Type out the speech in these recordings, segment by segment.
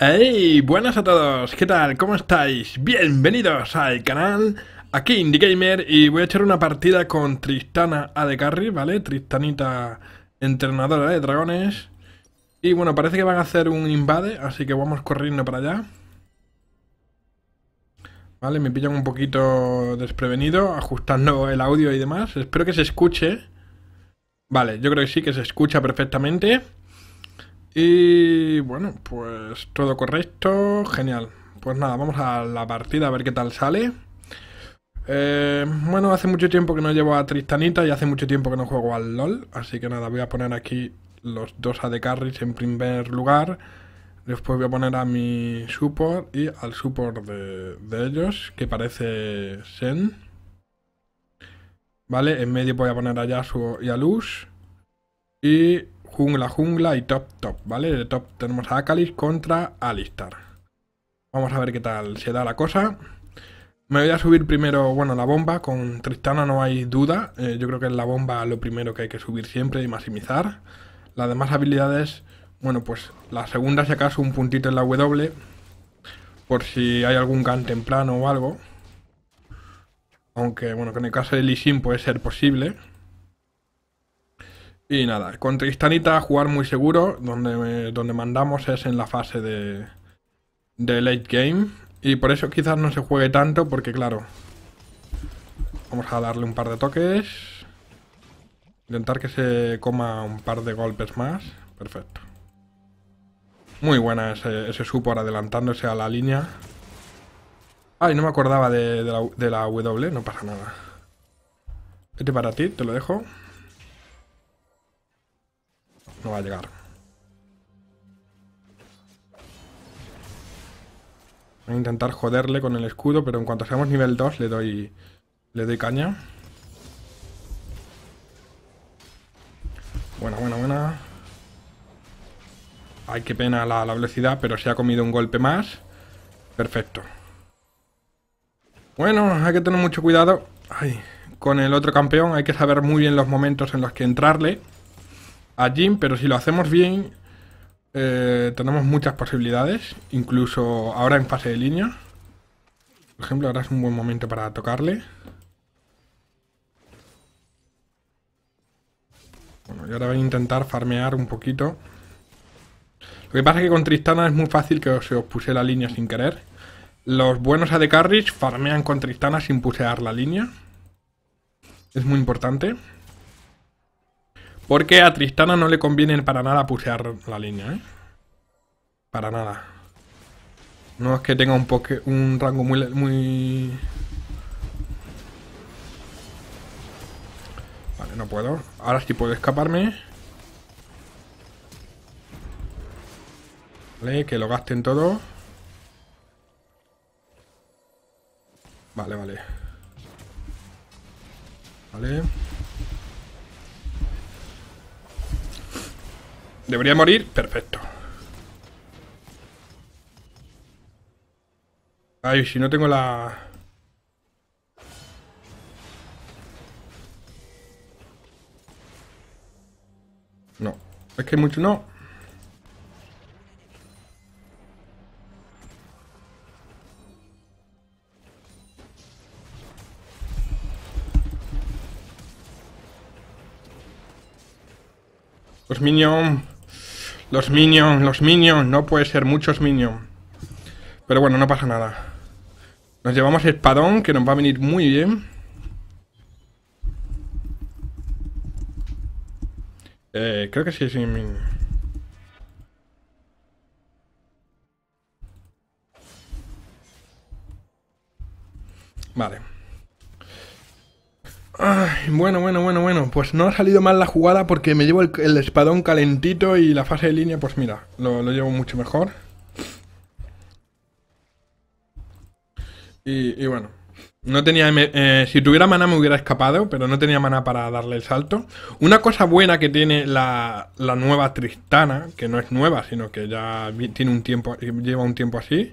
Hey, buenas a todos, ¿qué tal? ¿Cómo estáis? Bienvenidos al canal, aquí IndieGamer y voy a echar una partida con Tristana Adecarri, ¿vale? Tristanita entrenadora de dragones Y bueno, parece que van a hacer un invade, así que vamos corriendo para allá Vale, me pillan un poquito desprevenido, ajustando el audio y demás Espero que se escuche Vale, yo creo que sí, que se escucha perfectamente y bueno, pues todo correcto, genial. Pues nada, vamos a la partida a ver qué tal sale. Eh, bueno, hace mucho tiempo que no llevo a Tristanita y hace mucho tiempo que no juego al LOL. Así que nada, voy a poner aquí los dos AD Carries en primer lugar. Después voy a poner a mi support y al support de, ellos, que parece Sen. Vale, en medio voy a poner a Yasuo y a Luz. Y jungla, jungla y top, top, ¿vale? De top tenemos a Akalis contra Alistar. Vamos a ver qué tal se da la cosa. Me voy a subir primero, bueno, la bomba. Con Tristana no hay duda. Eh, yo creo que es la bomba lo primero que hay que subir siempre y maximizar. Las demás habilidades, bueno, pues la segunda si acaso un puntito en la W. Por si hay algún gan temprano o algo. Aunque, bueno, que en el caso de Sin puede ser posible. Y nada, con Tristanita jugar muy seguro, donde, donde mandamos es en la fase de, de late game. Y por eso quizás no se juegue tanto, porque claro, vamos a darle un par de toques. Intentar que se coma un par de golpes más. Perfecto. Muy buena ese, supor adelantándose a la línea. Ay, no me acordaba de, la, de la W, no pasa nada. Este para ti, te lo dejo va a llegar. Voy a intentar joderle con el escudo, pero en cuanto seamos nivel 2 le doy, le doy caña. Buena, buena, buena. Ay, qué pena la, velocidad, pero se ha comido un golpe más. Perfecto. Bueno, hay que tener mucho cuidado. con el otro campeón hay que saber muy bien los momentos en los que entrarle a Jim, pero si lo hacemos bien, eh, tenemos muchas posibilidades, incluso ahora en fase de línea. Por ejemplo, ahora es un buen momento para tocarle. Bueno, y ahora voy a intentar farmear un poquito. Lo que pasa es que con Tristana es muy fácil que se os puse la línea sin querer. Los buenos AD Carries farmean con Tristana sin pusear la línea. Es muy importante. Porque a Tristana no le conviene para nada pusear la línea, ¿eh? Para nada. No es que tenga un, poque, un rango muy, muy... Vale, no puedo. Ahora sí puedo escaparme. Vale, que lo gasten todo. Vale, vale. Vale. Debería morir, perfecto Ay, si no tengo la... No, es que mucho no Pues los minions, los minions, no puede ser muchos minions. Pero bueno, no pasa nada. Nos llevamos el padón, que nos va a venir muy bien. Eh, creo que sí, sí. Vale. Ay, bueno, bueno, bueno, bueno. Pues no ha salido mal la jugada porque me llevo el, espadón calentito y la fase de línea, pues mira, lo, llevo mucho mejor. Y, bueno. No tenía. Eh, si tuviera mana me hubiera escapado, pero no tenía mana para darle el salto. Una cosa buena que tiene la, la nueva Tristana, que no es nueva, sino que ya tiene un tiempo, lleva un tiempo así,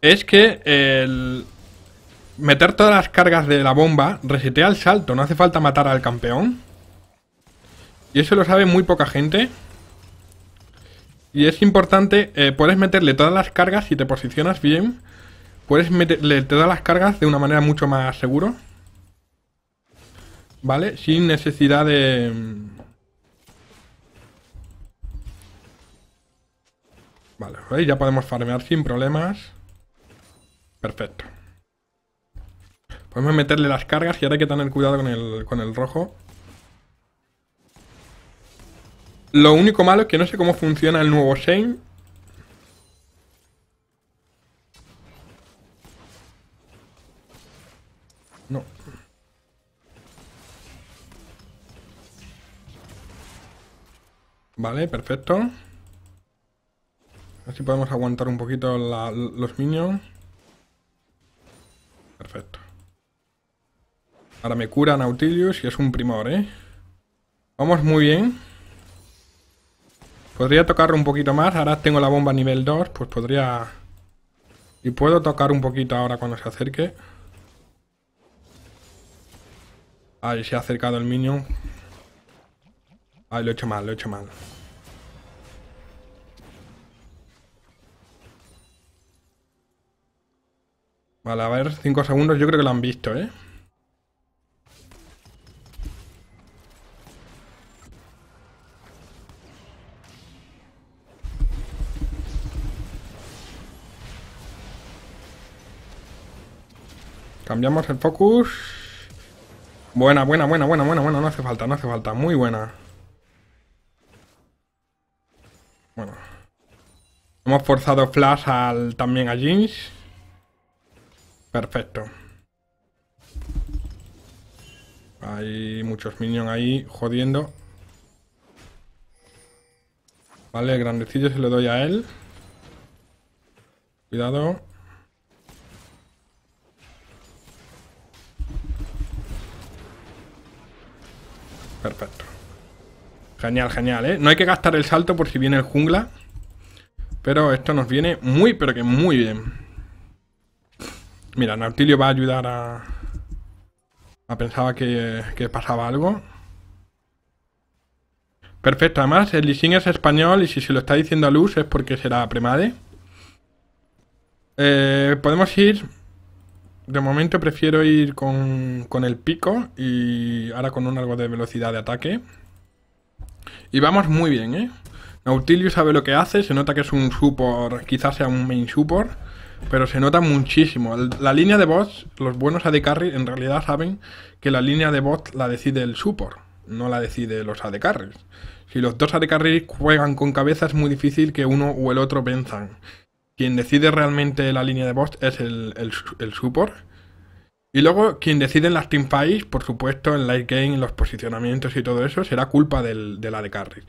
es que el meter todas las cargas de la bomba, resetea el salto, no hace falta matar al campeón. Y eso lo sabe muy poca gente. Y es importante, eh, puedes meterle todas las cargas si te posicionas bien. Puedes meterle todas las cargas de una manera mucho más seguro. ¿Vale? Sin necesidad de... Mm, vale, ya podemos farmear sin problemas. Perfecto. Vamos a meterle las cargas y ahora hay que tener cuidado con el, con el rojo. Lo único malo es que no sé cómo funciona el nuevo Shane. No. Vale, perfecto. Así podemos aguantar un poquito los minions. Perfecto. Ahora me cura Nautilus y es un primor, ¿eh? Vamos muy bien. Podría tocarlo un poquito más. Ahora tengo la bomba nivel 2, pues podría... Y puedo tocar un poquito ahora cuando se acerque. Ahí se ha acercado el minion. Ahí lo he hecho mal, lo he hecho mal. Vale, a ver, 5 segundos. Yo creo que lo han visto, ¿eh? Cambiamos el focus. Buena, buena, buena, buena, buena, buena. No hace falta, no hace falta. Muy buena. Bueno. Hemos forzado flash al, también a Jeans. Perfecto. Hay muchos minions ahí jodiendo. Vale, grandecillo se lo doy a él. Cuidado. Genial, genial, ¿eh? No hay que gastar el salto por si viene el jungla. Pero esto nos viene muy, pero que muy bien. Mira, Nautilio va a ayudar a... a pensaba que, pasaba algo. Perfecto, además el leasing es español y si se lo está diciendo a Luz es porque será premade. Eh, podemos ir... De momento prefiero ir con, con el pico y ahora con un algo de velocidad de ataque. Y vamos muy bien, ¿eh? Nautilio sabe lo que hace, se nota que es un support, quizás sea un main support, pero se nota muchísimo. La línea de bots, los buenos AD carry en realidad saben que la línea de bots la decide el support, no la decide los AD carries. Si los dos AD carries juegan con cabeza es muy difícil que uno o el otro venzan. Quien decide realmente la línea de bots es el, el, el support y luego, quien decide en las teamfights, por supuesto, en late game, los posicionamientos y todo eso, será culpa de la de carry.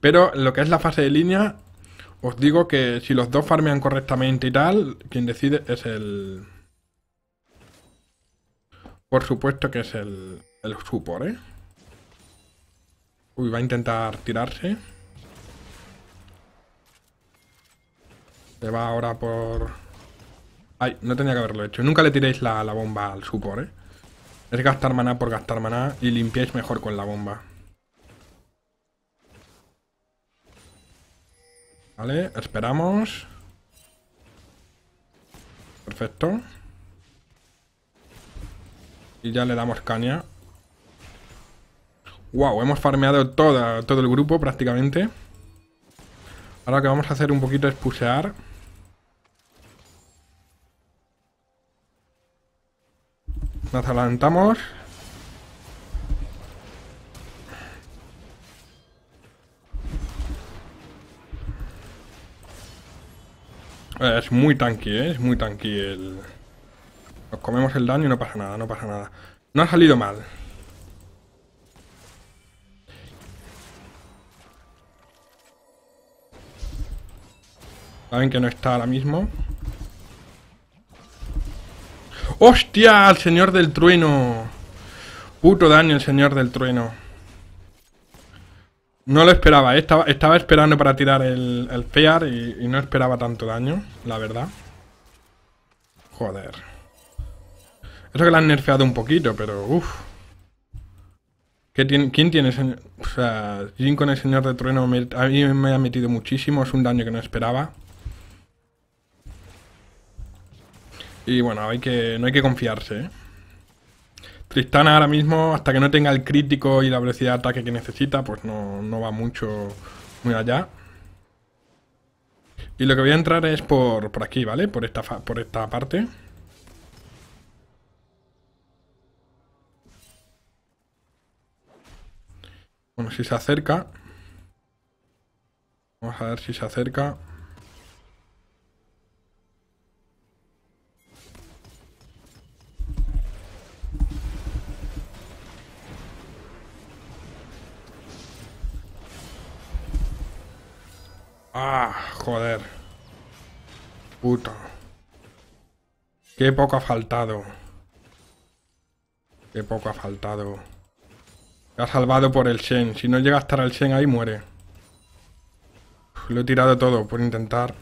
Pero lo que es la fase de línea, os digo que si los dos farmean correctamente y tal, quien decide es el... Por supuesto que es el, el support, ¿eh? Uy, va a intentar tirarse. Se va ahora por Ay, no tenía que haberlo hecho. Nunca le tiréis la, bomba al support, ¿eh? Es gastar maná por gastar maná y limpiáis mejor con la bomba. Vale, esperamos. Perfecto. Y ya le damos caña. Wow, hemos farmeado todo el grupo prácticamente. Ahora que vamos a hacer un poquito es pusear. Nos adelantamos. Es muy tanky, ¿eh? es muy tanky el... Nos comemos el daño y no pasa nada, no pasa nada. No ha salido mal. Saben que no está ahora mismo. ¡Hostia! Al señor del trueno. Puto daño el señor del trueno. No lo esperaba, eh. estaba, estaba esperando para tirar el, el fear y, no esperaba tanto daño, la verdad. Joder. Eso que la han nerfeado un poquito, pero uff. ¿Quién tiene O sea, Jin con el señor del trueno a mí me ha metido muchísimo, es un daño que no esperaba. Y bueno, hay que, no hay que confiarse, ¿eh? Tristana ahora mismo, hasta que no tenga el crítico y la velocidad de ataque que necesita, pues no, va mucho muy allá. Y lo que voy a entrar es por, aquí, ¿vale? Por esta, por esta parte. Bueno, si se acerca. Vamos a ver si se acerca. Qué poco ha faltado. Qué poco ha faltado. ha salvado por el Shen. Si no llega a estar el Shen ahí, muere. lo he tirado todo por intentar...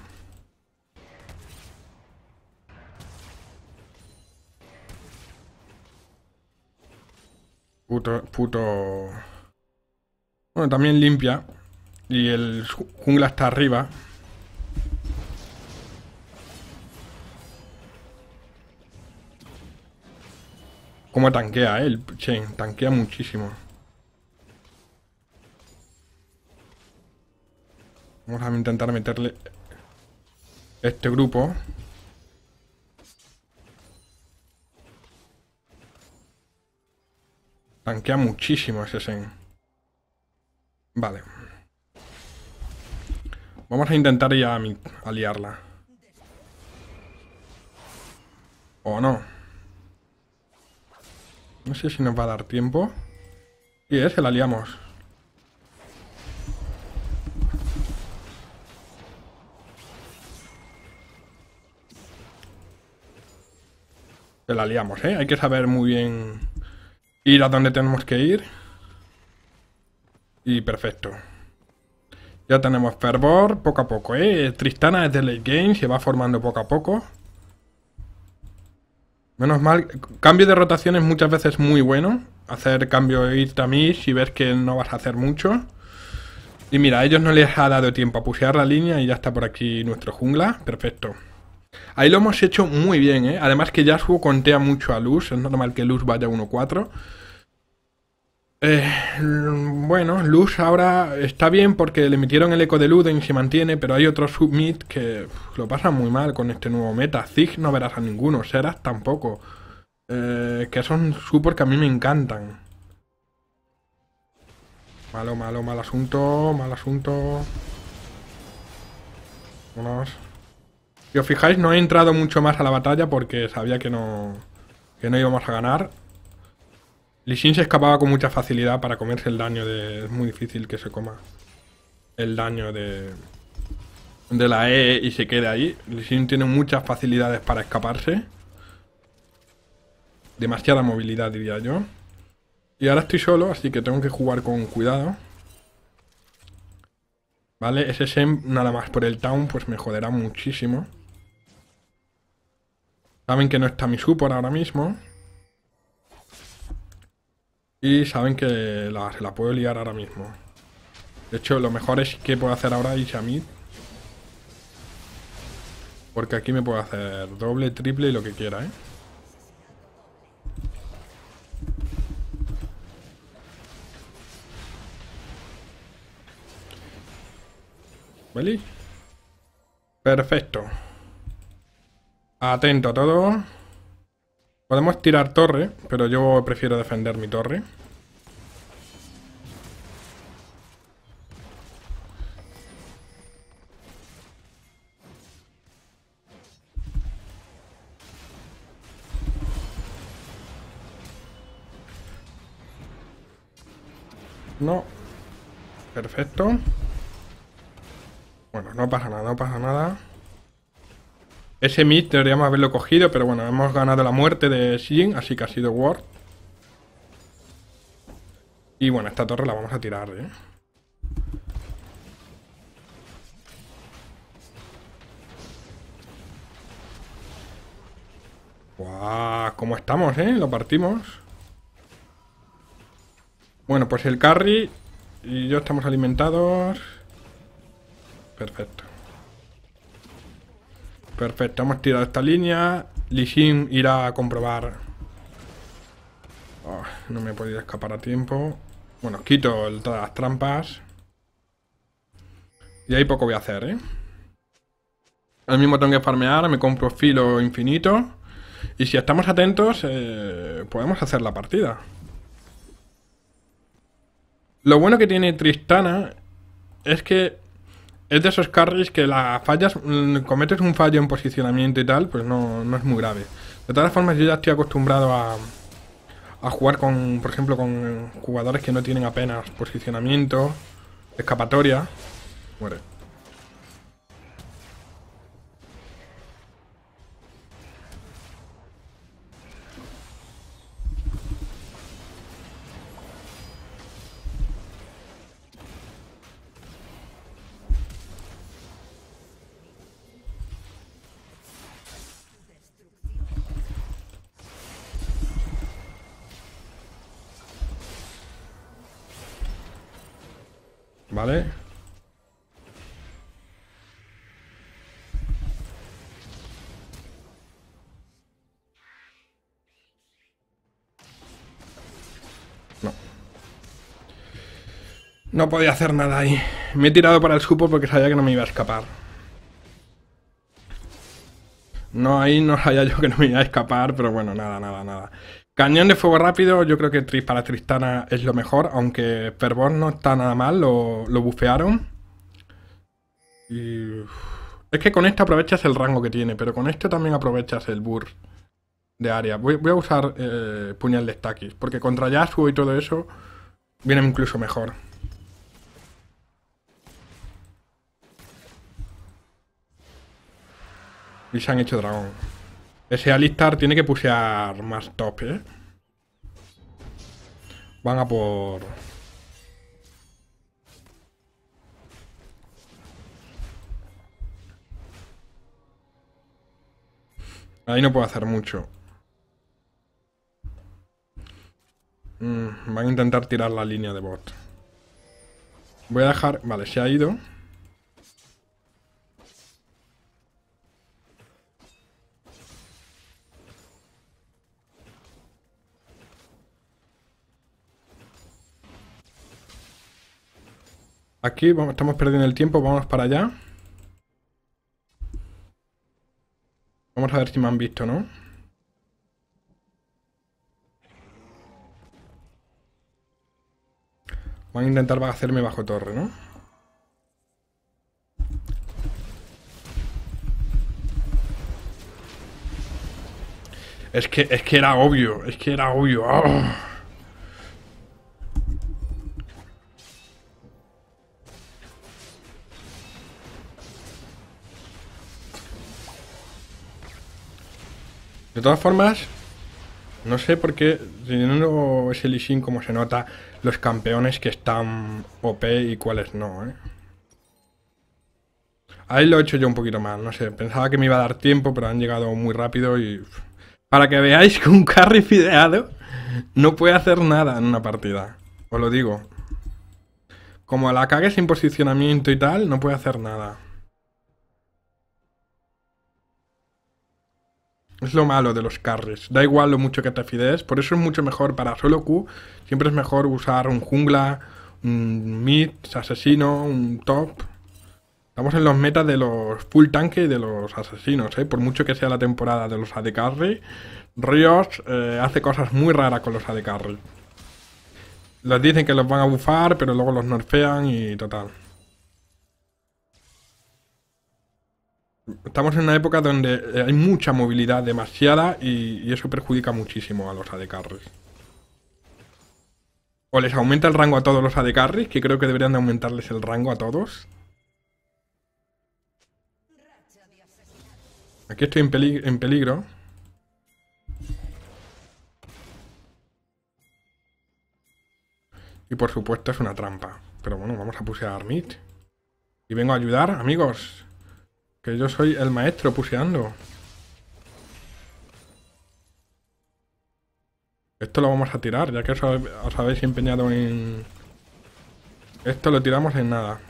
puto... Bueno, también limpia. Y el jungla está arriba. Como tanquea, el Chain. Tanquea muchísimo. Vamos a intentar meterle este grupo. Tanquea muchísimo ese Zen. Vale. Vamos a intentar ya aliarla. ¿O no? No sé si nos va a dar tiempo. Y es se la liamos. Se la liamos, ¿eh? Hay que saber muy bien ir a dónde tenemos que ir. Y perfecto. Ya tenemos fervor poco a poco, ¿eh? Tristana es de late game, se va formando poco a poco. Menos mal, cambio de rotaciones muchas veces muy bueno. Hacer cambio de ir también si ves que no vas a hacer mucho. Y mira, a ellos no les ha dado tiempo a pusear la línea y ya está por aquí nuestro jungla. Perfecto. Ahí lo hemos hecho muy bien, ¿eh? Además que Yasuo contea mucho a Luz, es normal que Luz vaya 1-4. Eh, bueno, Luz ahora está bien porque le emitieron el eco de Luden, se mantiene, pero hay otros submit que lo pasan muy mal con este nuevo meta. Zig no verás a ninguno, Seras tampoco. Eh, que son super que a mí me encantan. Malo, malo, mal asunto, mal asunto. Vámonos. Si os fijáis, no he entrado mucho más a la batalla porque sabía que no, que no íbamos a ganar. Lishin se escapaba con mucha facilidad para comerse el daño de... Es muy difícil que se coma el daño de... De la E y se quede ahí. Lishin tiene muchas facilidades para escaparse. Demasiada movilidad, diría yo. Y ahora estoy solo, así que tengo que jugar con cuidado. ¿Vale? Ese Sem nada más por el Town, pues me joderá muchísimo. Saben que no está mi support ahora mismo. Y saben que la, se puedo liar ahora mismo. De hecho, lo mejor es que puedo hacer ahora Ishamid. Porque aquí me puedo hacer doble, triple y lo que quiera, ¿eh? ¿Vale? Perfecto. Atento a todo. Podemos tirar torre, pero yo prefiero defender mi torre. No. Perfecto. Bueno, no pasa nada, no pasa nada. Ese mid deberíamos haberlo cogido, pero bueno, hemos ganado la muerte de xin así que ha sido Ward. Y bueno, esta torre la vamos a tirar, ¿eh? ¡Guau! ¿Cómo estamos, eh? Lo partimos. Bueno, pues el carry y yo estamos alimentados. Perfecto. Perfecto, hemos tirado esta línea. Lijin irá a comprobar. Ah, no me he podido escapar a tiempo. Bueno, quito todas las trampas. Y ahí poco voy a hacer, ¿eh? Al mismo tengo que farmear, me compro filo infinito. Y si estamos atentos, eh, podemos hacer la partida. Lo bueno que tiene Tristana es que es de esos carries que la fallas, mm, cometes un fallo en posicionamiento y tal, pues no, no es muy grave. De todas formas, yo ya estoy acostumbrado a, a jugar con, por ejemplo, con jugadores que no tienen apenas posicionamiento, escapatoria. Muere. Vale. No. No podía hacer nada ahí. Me he tirado para el supo porque sabía que no me iba a escapar. No, ahí no sabía yo que no me iba a escapar, pero bueno, nada, nada, nada. Cañón de fuego rápido, yo creo que Tris para Tristana es lo mejor, aunque Fervor no está nada mal, lo, bufearon. Es que con esto aprovechas el rango que tiene, pero con esto también aprovechas el burr de área. Voy, a usar eh, puñal de Stakis, porque contra Yasuo y todo eso viene incluso mejor. Y se han hecho dragón. Ese Alistar tiene que pusear más top, ¿eh? Van a por... Ahí no puedo hacer mucho. Mm, van a intentar tirar la línea de bot. Voy a dejar... Vale, se ha ido. Aquí estamos perdiendo el tiempo, vamos para allá. Vamos a ver si me han visto, ¿no? Van a intentar hacerme bajo torre, ¿no? Es que, es que era obvio, es que era obvio. ¡Ah! De todas formas, no sé por qué, teniendo ese leasing como se nota, los campeones que están OP y cuáles no, ¿eh? Ahí lo he hecho yo un poquito mal, no sé, pensaba que me iba a dar tiempo, pero han llegado muy rápido y... Para que veáis que un carry fideado no puede hacer nada en una partida, os lo digo. Como la cague sin posicionamiento y tal, no puede hacer nada. Es lo malo de los carries. Da igual lo mucho que te fides. Por eso es mucho mejor para solo Q. Siempre es mejor usar un jungla, un mid, asesino, un top. Estamos en los metas de los full tanque y de los asesinos, ¿eh? Por mucho que sea la temporada de los AD Carry, Rios eh, hace cosas muy raras con los AD Carry. Les dicen que los van a bufar, pero luego los norfean y total. estamos en una época donde eh, hay mucha movilidad, demasiada, y, eso perjudica muchísimo a los AD carries. O les aumenta el rango a todos los AD carries, que creo que deberían de aumentarles el rango a todos. Aquí estoy en, peligro. Y por supuesto es una trampa. Pero bueno, vamos a a Armit. Y vengo a ayudar, amigos. Que yo soy el maestro puseando. Esto lo vamos a tirar, ya que os, habéis empeñado en... Esto lo tiramos en nada.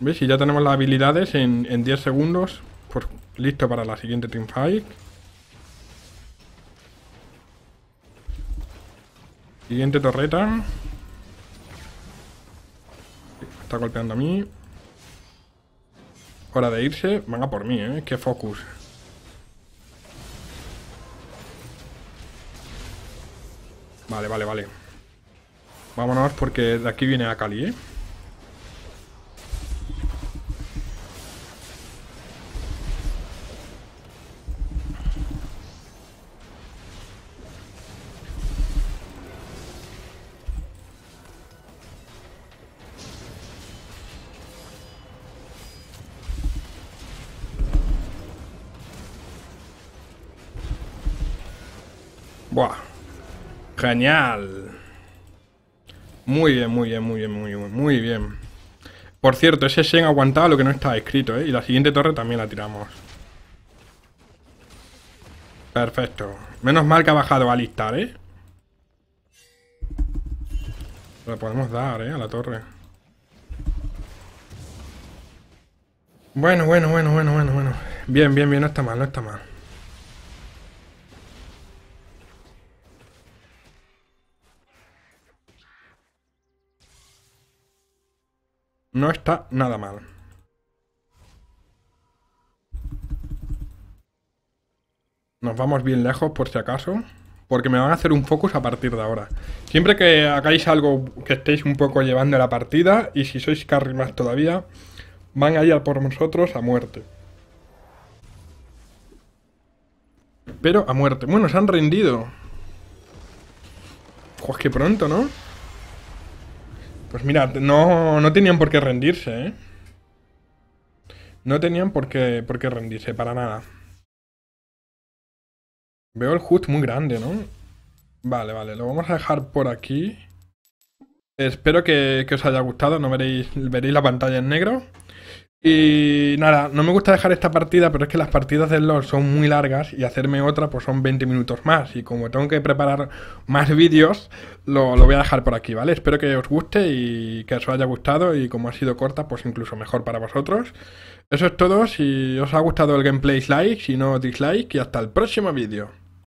¿Veis? Y ya tenemos las habilidades en, en 10 segundos, pues listo para la siguiente teamfight. Siguiente torreta. Está golpeando a mí. Hora de irse. venga por mí, ¿eh? Qué focus. Vale, vale, vale. Vámonos porque de aquí viene Akali, ¿eh? Genial. Muy bien, muy bien, muy bien, muy bien, muy bien. Por cierto, ese Shen aguantado lo que no estaba escrito, ¿eh? Y la siguiente torre también la tiramos. Perfecto. Menos mal que ha bajado a listar, ¿eh? La podemos dar, ¿eh? A la torre. Bueno, bueno, bueno, bueno, bueno, bueno. Bien, bien, bien, no está mal, no está mal. No está nada mal. Nos vamos bien lejos por si acaso. Porque me van a hacer un focus a partir de ahora. Siempre que hagáis algo que estéis un poco llevando la partida, y si sois carry más todavía, van a ir por nosotros a muerte. Pero a muerte. Bueno, se han rendido. Pues que pronto, ¿no? Pues mira, no, no tenían por qué rendirse, ¿eh? No tenían por qué, por qué rendirse, para nada. Veo el HUD muy grande, ¿no? Vale, vale, lo vamos a dejar por aquí. Espero que, que os haya gustado, no veréis, veréis la pantalla en negro. Y nada, no me gusta dejar esta partida, pero es que las partidas del LOL son muy largas y hacerme otra pues son 20 minutos más. Y como tengo que preparar más vídeos, lo, voy a dejar por aquí, ¿vale? Espero que os guste y que os haya gustado y como ha sido corta, pues incluso mejor para vosotros. Eso es todo, si os ha gustado el gameplay, like, si no, dislike y hasta el próximo vídeo.